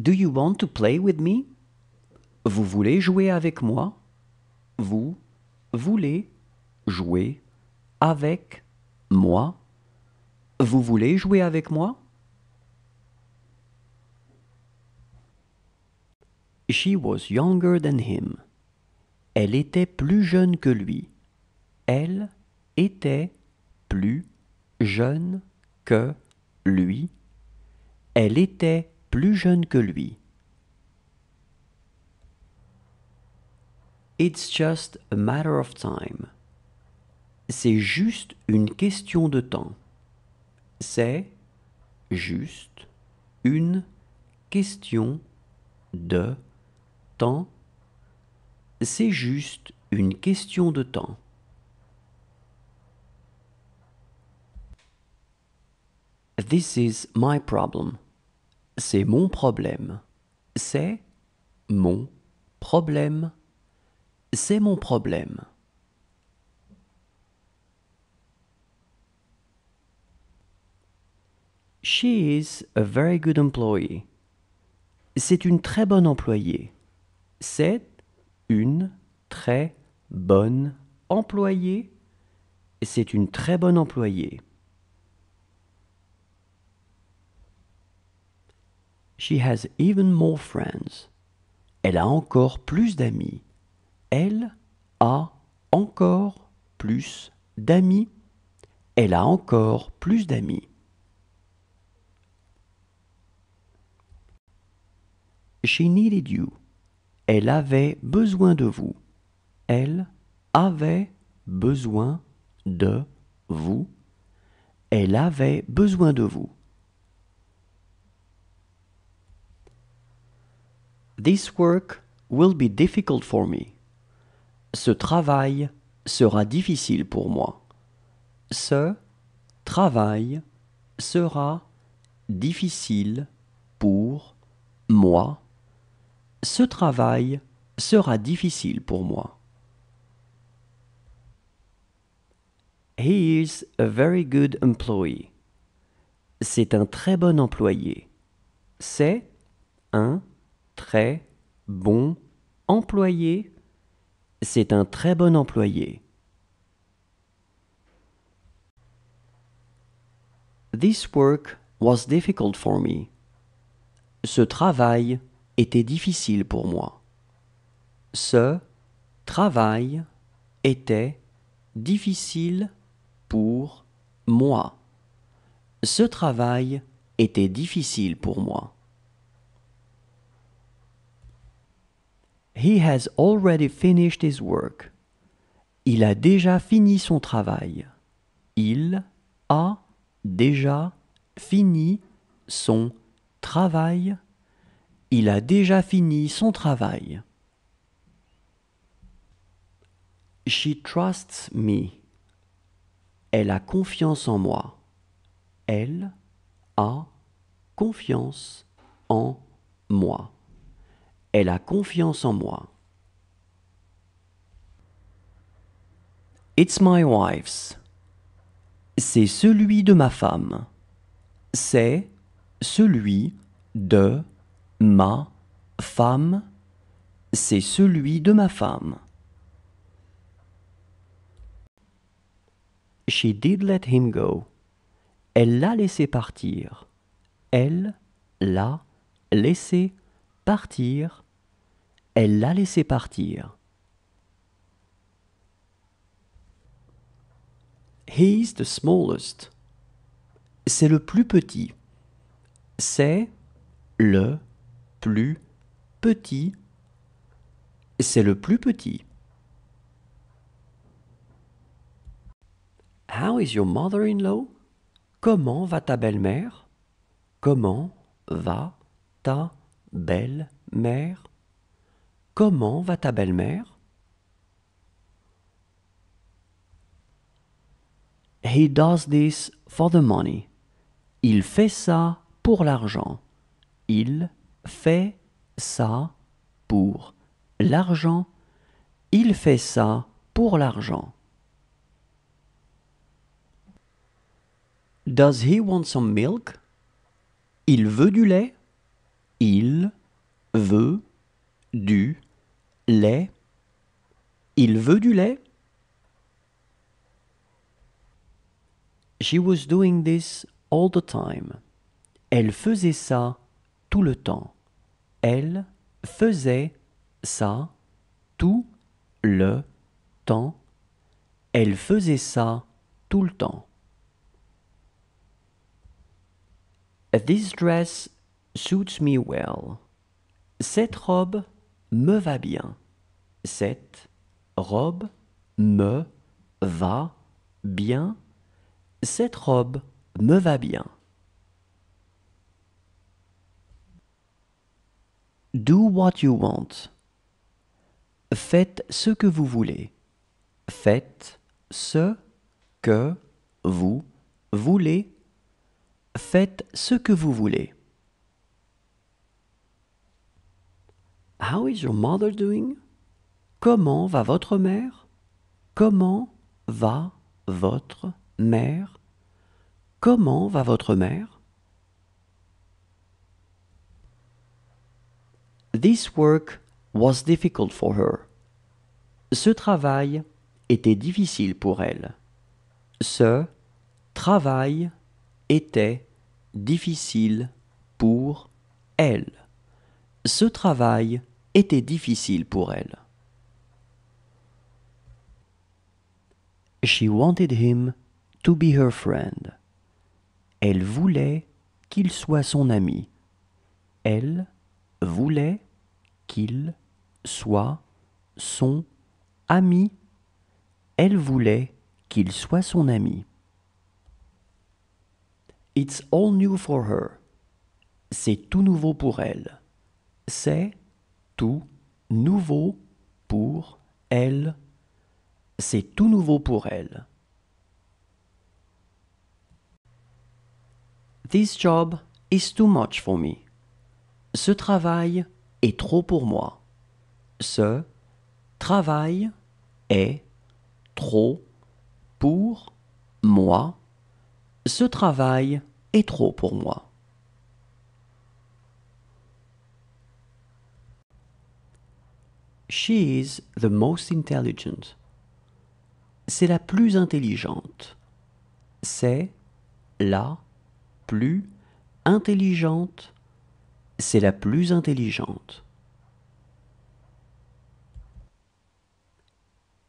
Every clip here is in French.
Do you want to play with me? Vous voulez jouer avec moi? Vous voulez jouer avec moi? Vous voulez jouer avec moi? She was younger than him. Elle était plus jeune que lui. Elle était plus jeune que lui. Elle était plus jeune que lui. It's just a matter of time. C'est juste une question de temps. C'est juste une question de temps. C'est question de temps. This is my problem. C'est mon problème. C'est mon problème. C'est mon problème. She is a very good employee. C'est une très bonne employée. C'est une très bonne employée. C'est une très bonne employée. She has even more friends. Elle a encore plus d'amis. Elle a encore plus d'amis. Elle a encore plus d'amis. She needed you. Elle avait besoin de vous. Elle avait besoin de vous. Elle avait besoin de vous. This work will be difficult for me. Ce travail sera difficile pour moi. Ce travail sera difficile pour moi. Ce travail sera difficile pour moi. He is a very good employee. C'est un très bon employé. C'est un très bon employé. C'est un très bon employé. This work was difficult for me. Ce travail était difficile pour moi. Ce travail était difficile pour moi. Ce travail était difficile pour moi. He has already finished his work. Il a déjà fini son travail. Il a déjà fini son travail. Il a déjà fini son travail. She trusts me. Elle a confiance en moi. Elle a confiance en moi. Elle a confiance en moi. It's my wife's. C'est celui de ma femme. C'est celui de ma femme. C'est celui de ma femme. She did let him go. Elle l'a laissé partir. Elle l'a laissé partir, elle l'a laissé partir. He's the smallest. C'est le plus petit. C'est le plus petit. C'est le plus petit. How is your mother-in-law? Comment va ta belle-mère? Comment va ta belle-mère Comment va ta belle-mère He does this for the money. Il fait ça pour l'argent. Il fait ça pour l'argent. Il fait ça pour l'argent. Does he want some milk? Il veut du lait? Il veut du lait. Il veut du lait. She was doing this all the time. Elle faisait ça tout le temps. Elle faisait ça tout le temps. Elle faisait ça tout le temps. This dress suits me well. Cette robe me va bien. Cette robe me va bien. Cette robe me va bien. Do what you want. Faites ce que vous voulez. Faites ce que vous voulez. Faites ce que vous voulez. How is your mother doing? Comment va votre mère? Comment va votre mère? Comment va votre mère? This work was difficult for her. Ce travail était difficile pour elle. Ce travail était difficile pour elle. Ce travail était difficile pour elle. She wanted him to be her friend. Elle voulait qu'il soit son ami. Elle voulait qu'il soit son ami. Elle voulait qu'il soit son ami. It's all new for her. C'est tout nouveau pour elle. C'est tout nouveau pour elle. C'est tout nouveau pour elle. This job is too much for me. Ce travail est trop pour moi. Ce travail est trop pour moi. Ce travail est trop pour moi. She is the most intelligent. C'est la plus intelligente. C'est la plus intelligente. C'est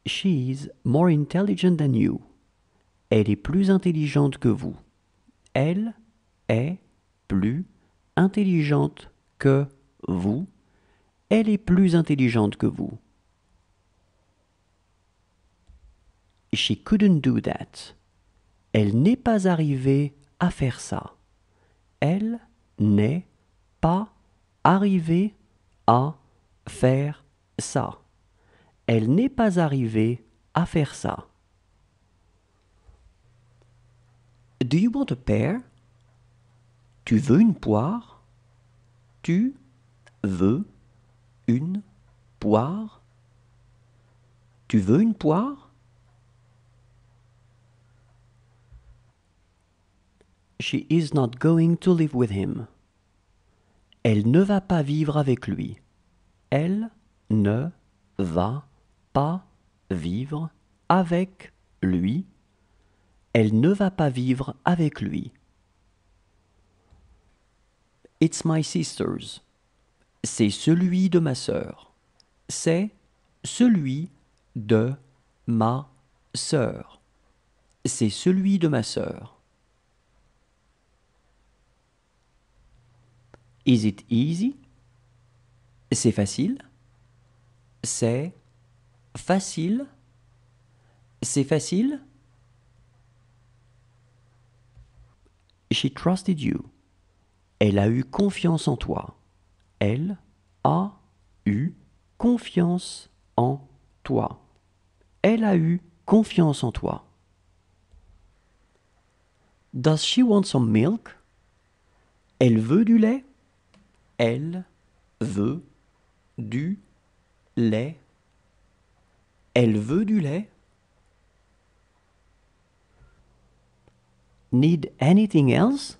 She is more intelligent than you. Elle est plus intelligente que vous. Elle est plus intelligente que vous elle est plus intelligente que vous. She couldn't do that. Elle n'est pas arrivée à faire ça. Elle n'est pas arrivée à faire ça. Elle n'est pas arrivée à faire ça. Do you want a pear? Tu veux une poire? Tu veux une poire Tu veux une poire She is not going to live with him. Elle ne va pas vivre avec lui. Elle ne va pas vivre avec lui. Elle ne va pas vivre avec lui. It's my sisters c'est celui de ma sœur. C'est celui de ma sœur. C'est celui de ma sœur. Is it easy? C'est facile. C'est facile. C'est facile. She trusted you. Elle a eu confiance en toi elle a eu confiance en toi. Elle a eu confiance en toi. Does she want some milk? Elle veut du lait? Elle veut du lait. Elle veut du lait. Need anything else?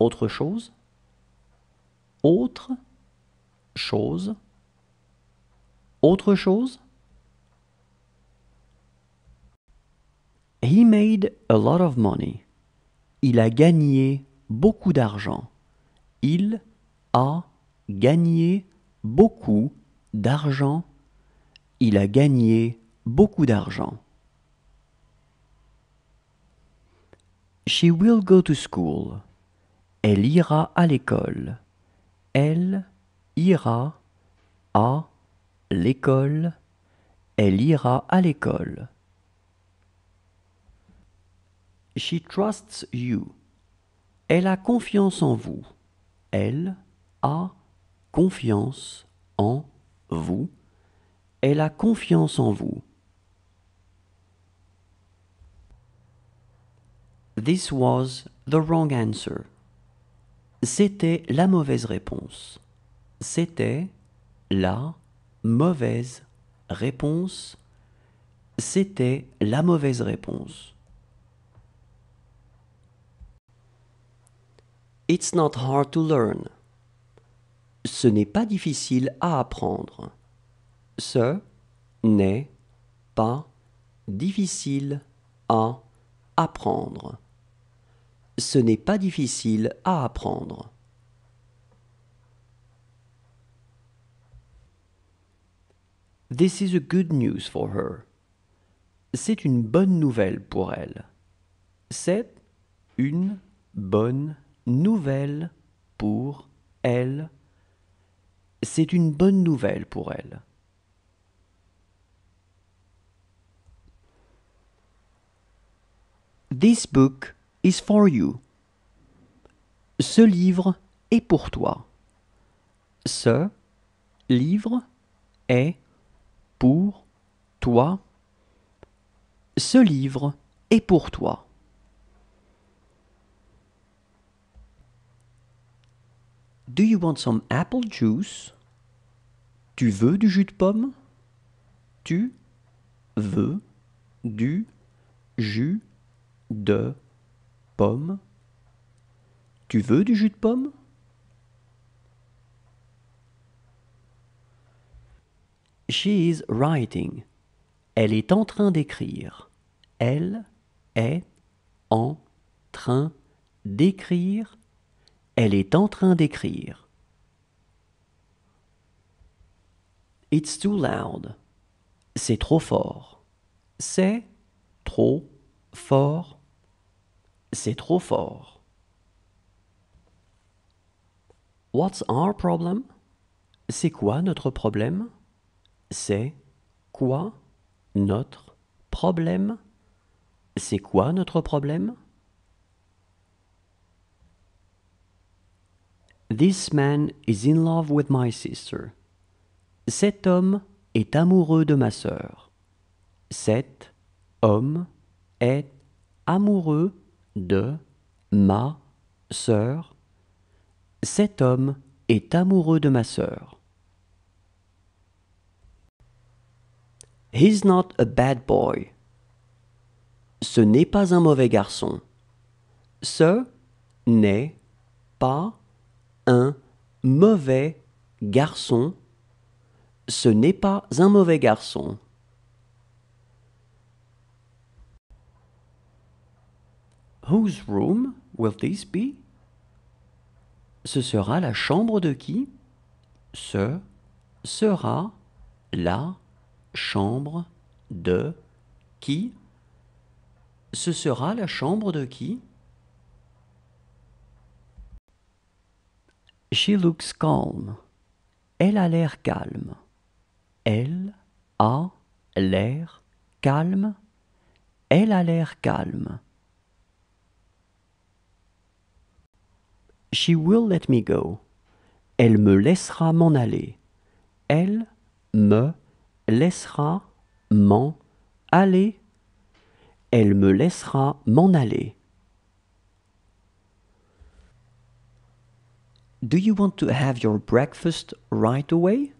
Autre chose? autre chose, autre chose. He made a lot of money. Il a gagné beaucoup d'argent. Il a gagné beaucoup d'argent. Il a gagné beaucoup d'argent. She will go to school. Elle ira à l'école. Elle ira à l'école. Elle ira à l'école. She trusts you. Elle a confiance en vous. Elle a confiance en vous. Elle a confiance en vous. This was the wrong answer. C'était la mauvaise réponse. C'était la mauvaise réponse. C'était la mauvaise réponse. It's not hard to learn. Ce n'est pas difficile à apprendre. Ce n'est pas difficile à apprendre. Ce n'est pas difficile à apprendre. This is a good news for her. C'est une bonne nouvelle pour elle. C'est une bonne nouvelle pour elle. C'est une bonne nouvelle pour elle. This book for you. Ce livre est pour toi. Ce livre est pour toi. Ce livre est pour toi. Do you want some apple juice? Tu veux du jus de pomme? Tu veux du jus de pomme Tu veux du jus de pomme She is writing. Elle est en train d'écrire. Elle est en train d'écrire. Elle est en train d'écrire. It's too loud. C'est trop fort. C'est trop fort. C'est trop fort. What's our problem? C'est quoi notre problème? C'est quoi notre problème? C'est quoi notre problème? This man is in love with my sister. Cet homme est amoureux de ma sœur. Cet homme est amoureux de ma sœur. Cet homme est amoureux de ma sœur. He's not a bad boy. Ce n'est pas un mauvais garçon. Ce n'est pas un mauvais garçon. Ce n'est pas un mauvais garçon. Whose room will this be? Ce sera la chambre de qui? Ce sera la chambre de qui? Ce sera la chambre de qui? She looks calm. Elle a l'air calme. Elle a l'air calme. Elle a l'air calme. She will let me go. Elle me laissera m'en aller. Elle me laissera m'en aller. Elle me laissera m'en aller. Do you want to have your breakfast right away?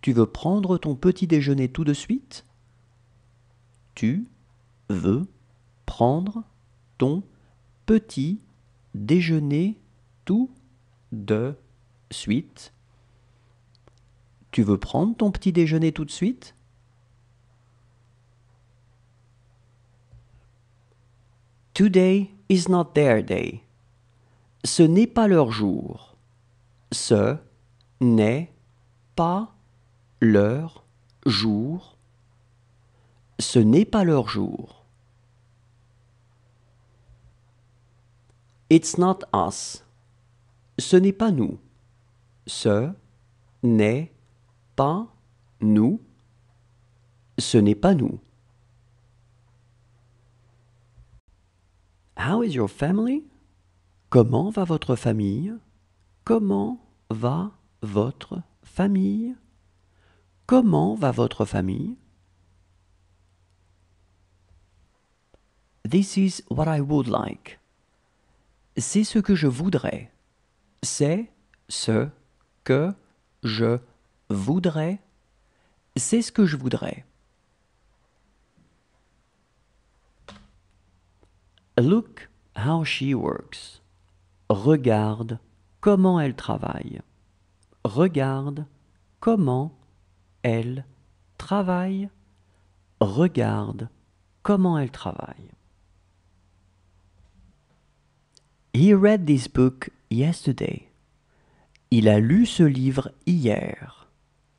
Tu veux prendre ton petit déjeuner tout de suite? Tu veux prendre ton petit déjeuner déjeuner tout de suite. Tu veux prendre ton petit déjeuner tout de suite Today is not their day. Ce n'est pas leur jour. Ce n'est pas leur jour. Ce n'est pas leur jour. It's not us. Ce n'est pas nous. Ce n'est pas nous. Ce n'est pas nous. How is your family? Comment va votre famille? Comment va votre famille? Comment va votre famille? This is what I would like c'est ce que je voudrais. C'est ce que je voudrais. C'est ce que je voudrais. Look how she works. Regarde comment elle travaille. Regarde comment elle travaille. Regarde comment elle travaille. He read this book yesterday. Il a lu ce livre hier.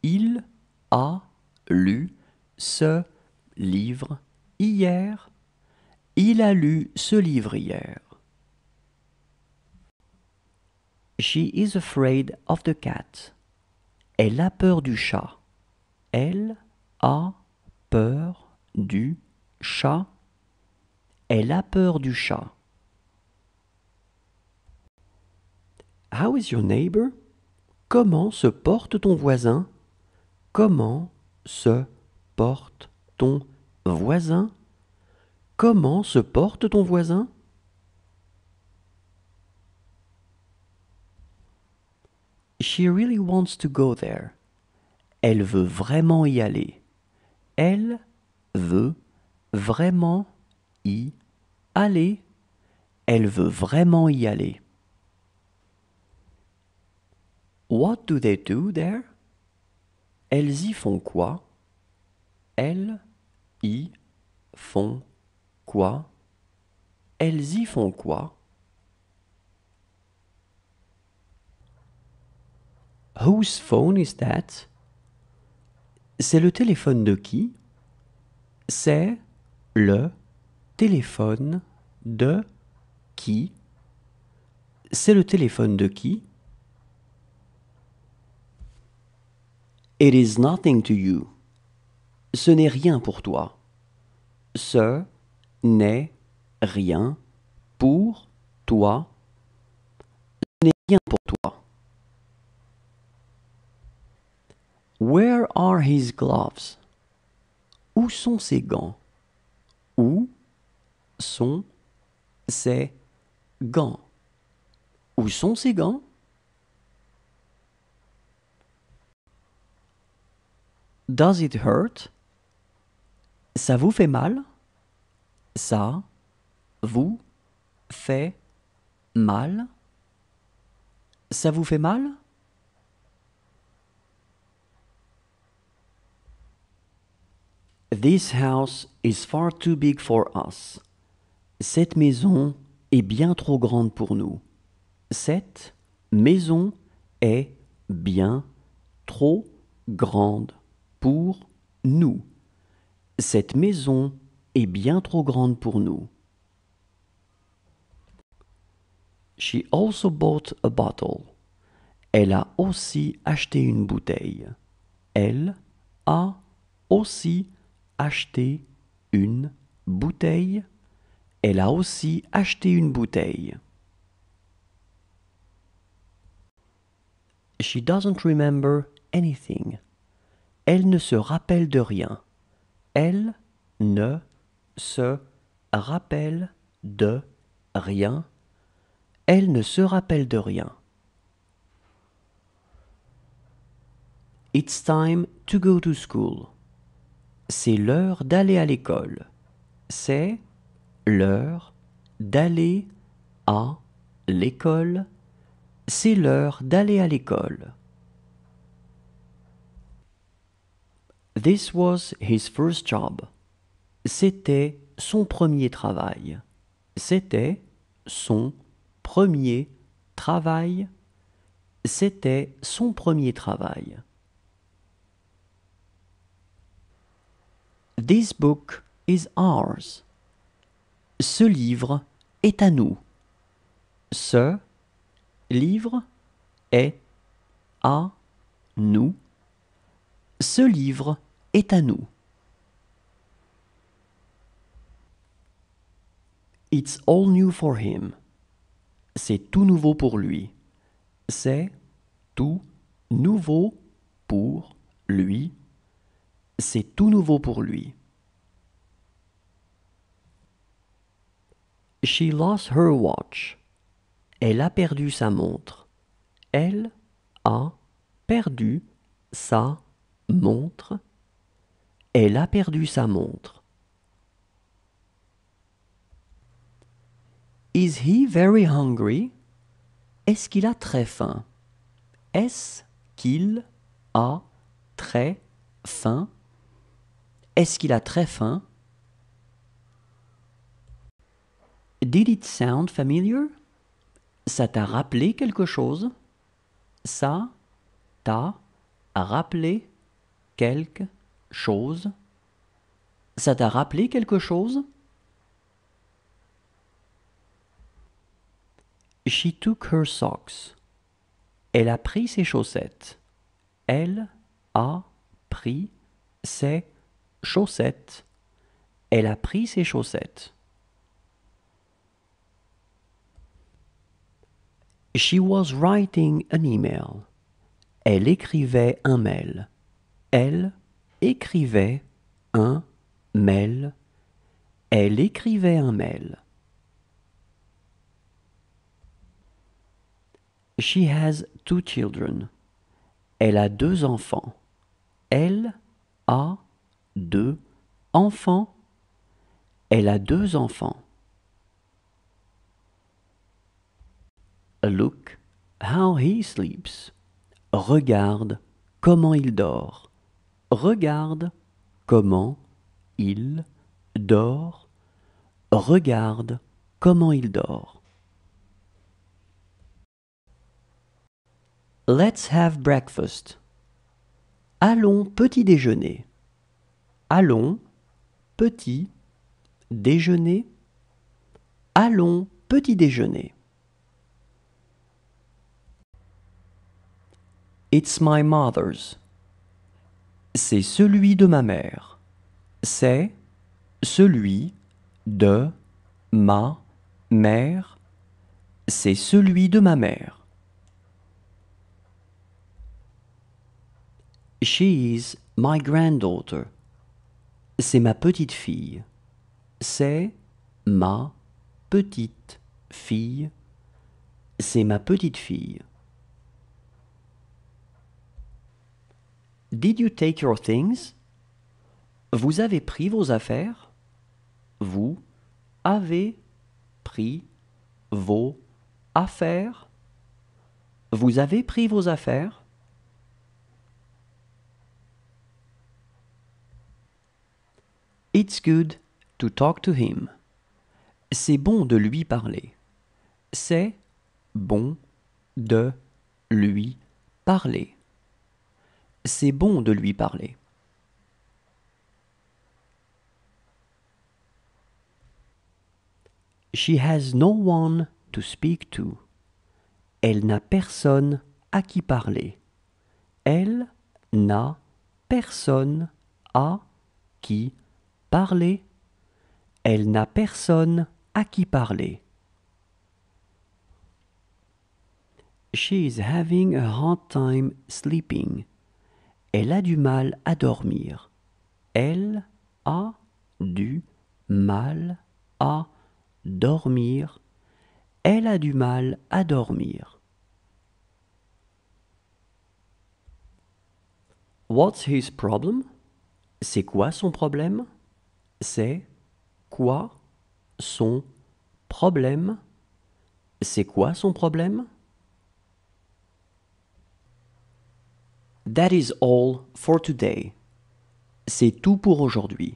Il a lu ce livre hier. Il a lu ce livre hier. She is afraid of the cat. Elle a peur du chat. Elle a peur du chat. Elle a peur du chat. How is your neighbor? Comment se porte ton voisin? Comment se porte ton voisin? Comment se porte ton voisin? She really wants to go there. Elle veut vraiment y aller. Elle veut vraiment y aller. Elle veut vraiment y aller. What do they do there? Elles y font quoi? Elles y font quoi? Elles y font quoi? Whose phone is that? C'est le téléphone de qui? C'est le téléphone de qui? C'est le téléphone de qui? It is nothing to you. Ce n'est rien pour toi. Ce n'est rien pour toi. Ce n'est rien pour toi. Where are his gloves? Où sont ses gants? Où sont ses gants? Où sont ses gants? Does it hurt? Ça vous fait mal? Ça vous fait mal? Ça vous fait mal? This house is far too big for us. Cette maison est bien trop grande pour nous. Cette maison est bien trop grande pour nous. Cette maison est bien trop grande pour nous. She also bought a bottle. Elle a aussi acheté une bouteille. Elle a aussi acheté une bouteille. Elle a aussi acheté une bouteille. She doesn't remember anything. Elle ne se rappelle de rien. Elle ne se rappelle de rien. Elle ne se rappelle de rien. It's time to go to school. C'est l'heure d'aller à l'école. C'est l'heure d'aller à l'école. C'est l'heure d'aller à l'école. This was his first job. C'était son premier travail. C'était son premier travail. C'était son premier travail. This book is ours. Ce livre est à nous. Ce livre est à nous. Ce livre est à nous. It's all new for him. C'est tout nouveau pour lui. C'est tout nouveau pour lui. C'est tout nouveau pour lui. She lost her watch. Elle a perdu sa montre. Elle a perdu sa montre. Elle a perdu sa montre. Is he very hungry? Est-ce qu'il a très faim? Est-ce qu'il a très faim? est qu'il a très faim? Did it sound familiar? Ça t'a rappelé quelque chose? Ça t'a rappelé quelque chose Ça t'a rappelé quelque chose She took her socks. Elle a pris ses chaussettes. Elle a pris ses chaussettes. Elle a pris ses chaussettes. She was writing an email. Elle écrivait un mail. Elle écrivait un mail. Elle écrivait un mail. She has two children. Elle a deux enfants. Elle a deux enfants. Elle a deux enfants. Look how he sleeps. Regarde comment il dort. Regarde comment il dort. Regarde comment il dort. Let's have breakfast. Allons petit déjeuner. Allons petit déjeuner. Allons petit déjeuner. It's my mother's. C'est celui de ma mère. C'est celui de ma mère. C'est celui de ma mère. She is my granddaughter. C'est ma petite fille. C'est ma petite fille. C'est ma petite fille. Did you take your things? Vous avez pris vos affaires? Vous avez pris vos affaires? Vous avez pris vos affaires? It's good to talk to him. C'est bon de lui parler. C'est bon de lui parler c'est bon de lui parler. She has no one to speak to. Elle n'a personne à qui parler. Elle n'a personne à qui parler. Elle n'a personne à qui parler. She is having a hard time sleeping. Elle a du mal à dormir. Elle a du mal à dormir. Elle a du mal à dormir. What's his problem? C'est quoi son problème? C'est quoi son problème? C'est quoi son problème? That is all for today. C'est tout pour aujourd'hui.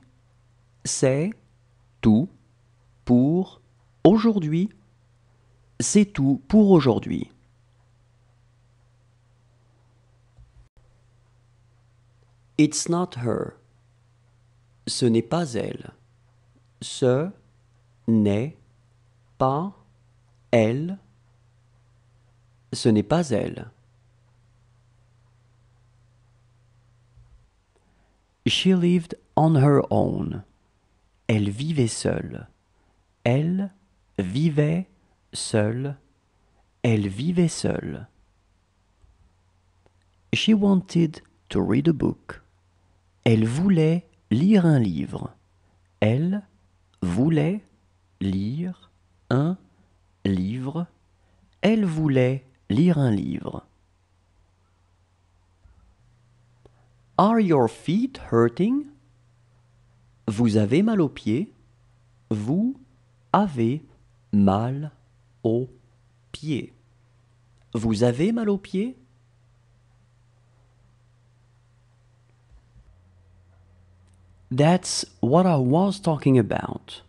C'est tout pour aujourd'hui. C'est tout pour aujourd'hui. It's not her. Ce n'est pas elle. Ce n'est pas elle. Ce n'est pas elle. She lived on her own. Elle vivait seule. Elle vivait seule. Elle vivait seule. She wanted to read a book. Elle voulait lire un livre. Elle voulait lire un livre. Elle voulait lire un livre. Are your feet hurting? Vous avez mal aux pieds. Vous avez mal aux pieds. Vous avez mal aux pieds? That's what I was talking about.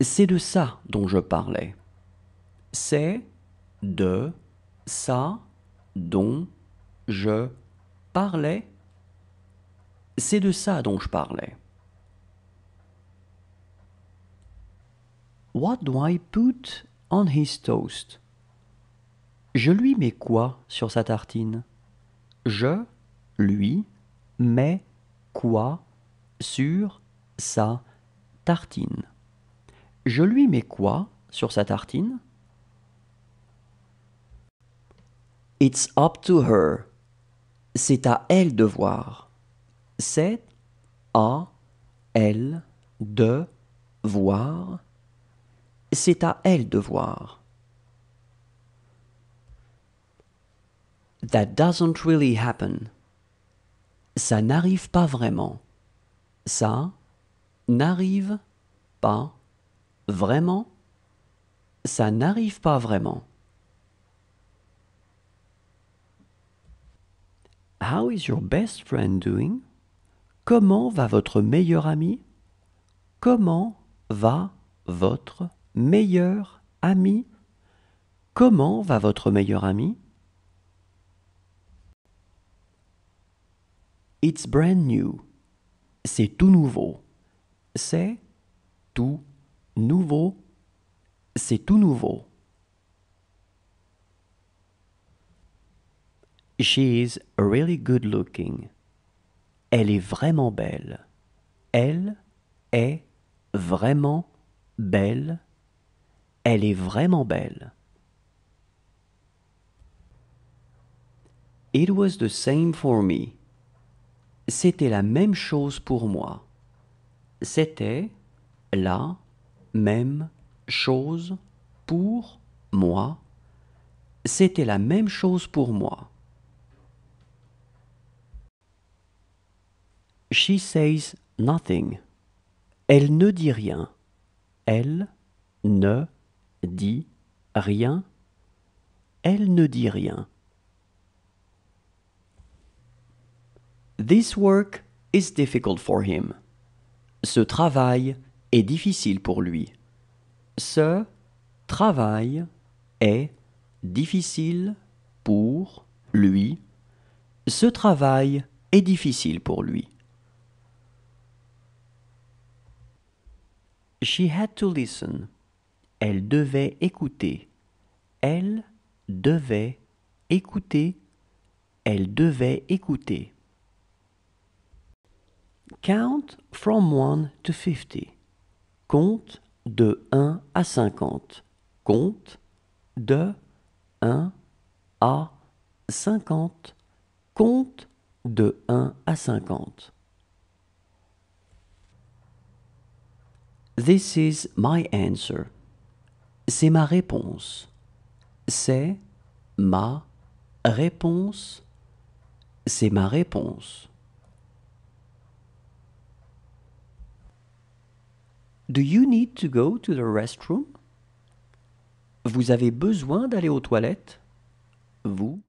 C'est de ça dont je parlais. C'est de ça dont je Parlais. c'est de ça dont je parlais. What do I put on his toast? Je lui mets quoi sur sa tartine? Je, lui, mets quoi sur sa tartine? Je lui mets quoi sur sa tartine? It's up to her c'est à elle de voir. C'est à elle de voir. C'est à elle de voir. That doesn't really happen. Ça n'arrive pas vraiment. Ça n'arrive pas vraiment. Ça n'arrive pas vraiment. How is your best friend doing? Comment va votre meilleur ami? Comment va votre meilleur ami? Comment va votre meilleur ami? It's brand new. C'est tout nouveau. C'est tout nouveau. C'est tout nouveau. She is really good looking. Elle est vraiment belle. Elle est vraiment belle. Elle est vraiment belle. It was the same for me. C'était la même chose pour moi. C'était la même chose pour moi. C'était la même chose pour moi. She says nothing. Elle ne dit rien. Elle ne dit rien. Elle ne dit rien. This work is difficult for him. Ce travail est difficile pour lui. Ce travail est difficile pour lui. Ce travail est difficile pour lui. She had to listen. Elle devait écouter. Elle devait écouter. Elle devait écouter. Count from 1 to 50. Compte de 1 à 50. Compte de 1 à 50. Compte de 1 à 50. This is my answer. C'est ma réponse. C'est ma réponse. C'est ma réponse. Do you need to go to the restroom? Vous avez besoin d'aller aux toilettes? Vous